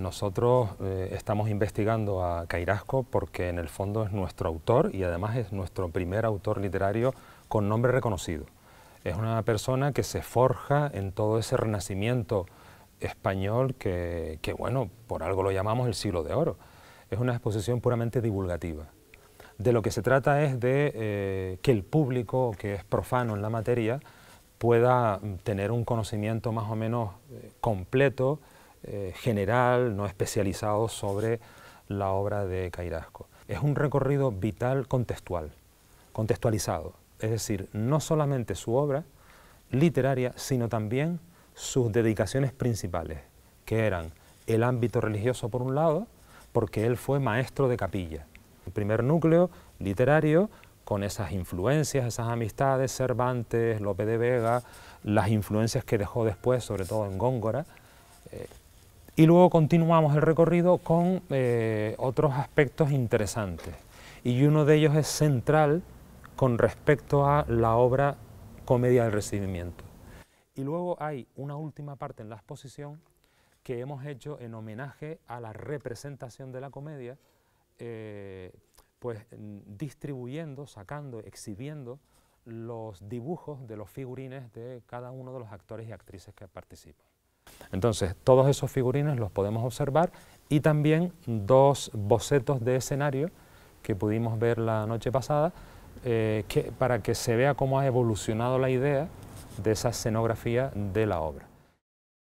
Nosotros eh, estamos investigando a Cairasco porque en el fondo es nuestro autor y además es nuestro primer autor literario con nombre reconocido. Es una persona que se forja en todo ese renacimiento español que, que bueno, por algo lo llamamos el siglo de oro. Es una exposición puramente divulgativa. De lo que se trata es de eh, que el público que es profano en la materia pueda mm, tener un conocimiento más o menos eh, completo eh, general, no especializado sobre la obra de Cairasco. Es un recorrido vital contextual, contextualizado, es decir, no solamente su obra literaria, sino también sus dedicaciones principales, que eran el ámbito religioso por un lado, porque él fue maestro de capilla. El primer núcleo literario con esas influencias, esas amistades, Cervantes, Lope de Vega, las influencias que dejó después, sobre todo en Góngora, eh, y luego continuamos el recorrido con eh, otros aspectos interesantes y uno de ellos es central con respecto a la obra Comedia del Recibimiento. Y luego hay una última parte en la exposición que hemos hecho en homenaje a la representación de la comedia, eh, pues mm, distribuyendo, sacando, exhibiendo los dibujos de los figurines de cada uno de los actores y actrices que participan. Entonces, todos esos figurines los podemos observar y también dos bocetos de escenario que pudimos ver la noche pasada eh, para que se vea cómo ha evolucionado la idea de esa escenografía de la obra.